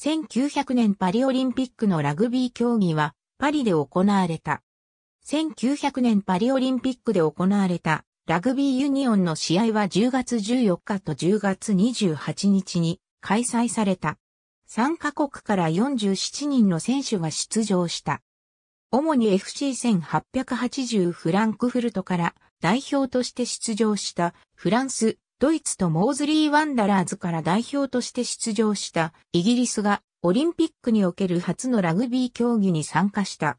1900年パリオリンピックのラグビー競技はパリで行われた。1900年パリオリンピックで行われたラグビーユニオンの試合は10月14日と10月28日に開催された。3カ国から47人の選手が出場した。主に FC1880 フランクフルトから代表として出場したフランス、ドイツとモーズリー・ワンダラーズから代表として出場したイギリスがオリンピックにおける初のラグビー競技に参加した。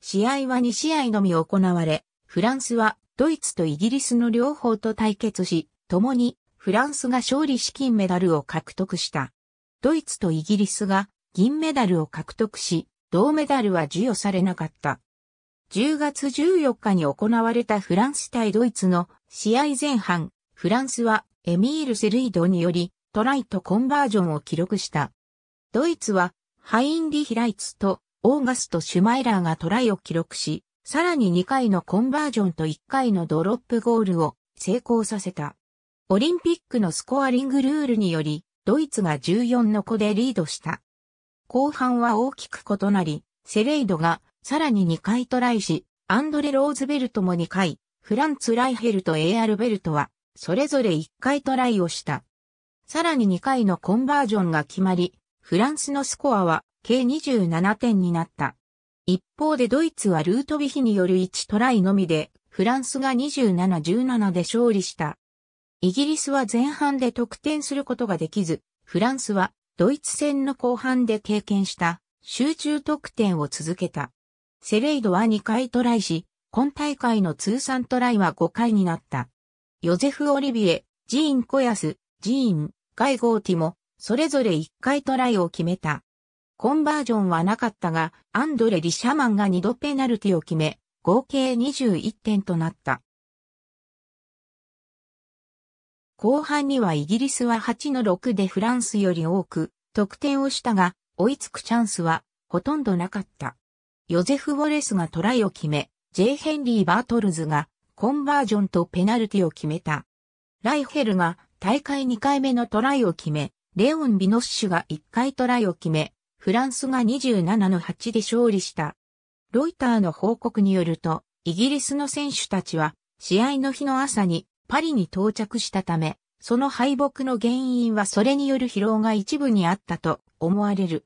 試合は2試合のみ行われ、フランスはドイツとイギリスの両方と対決し、共にフランスが勝利資金メダルを獲得した。ドイツとイギリスが銀メダルを獲得し、銅メダルは授与されなかった。10月14日に行われたフランス対ドイツの試合前半、フランスはエミール・セルイドによりトライとコンバージョンを記録した。ドイツはハインリヒ・ライツとオーガスト・シュマイラーがトライを記録し、さらに2回のコンバージョンと1回のドロップゴールを成功させた。オリンピックのスコアリングルールにより、ドイツが14の子でリードした。後半は大きく異なり、セレイドがさらに2回トライし、アンドレ・ローズベルトも2回、フランツ・ライヘルとエアルベルトはそれぞれ1回トライをした。さらに2回のコンバージョンが決まり、フランスのスコアは計27点になった。一方でドイツはルートビヒによる1トライのみで、フランスが27-17で勝利した。イギリスは前半で得点することができず、フランスはドイツ戦の後半で経験した集中得点を続けた。セレイドは2回トライし、今大会の通算トライは5回になった。ヨゼフ・オリビエ、ジーン・コヤス、ジーン、ガイ・ゴーティも、それぞれ1回トライを決めた。コンバージョンはなかったが、アンドレ・リシャマンが2度ペナルティを決め、合計21点となった。後半にはイギリスは8の6でフランスより多く得点をしたが、追いつくチャンスはほとんどなかった。ヨゼフ・ウォレスがトライを決め、J. ヘンリー・バートルズがコンバージョンとペナルティを決めた。ライヘルが大会2回目のトライを決め、レオン・ビノッシュが1回トライを決め、フランスが27の8で勝利した。ロイターの報告によると、イギリスの選手たちは、試合の日の朝にパリに到着したため、その敗北の原因はそれによる疲労が一部にあったと思われる。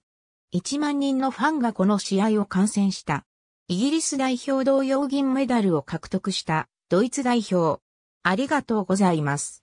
1万人のファンがこの試合を観戦した。イギリス代表同様銀メダルを獲得したドイツ代表。ありがとうございます。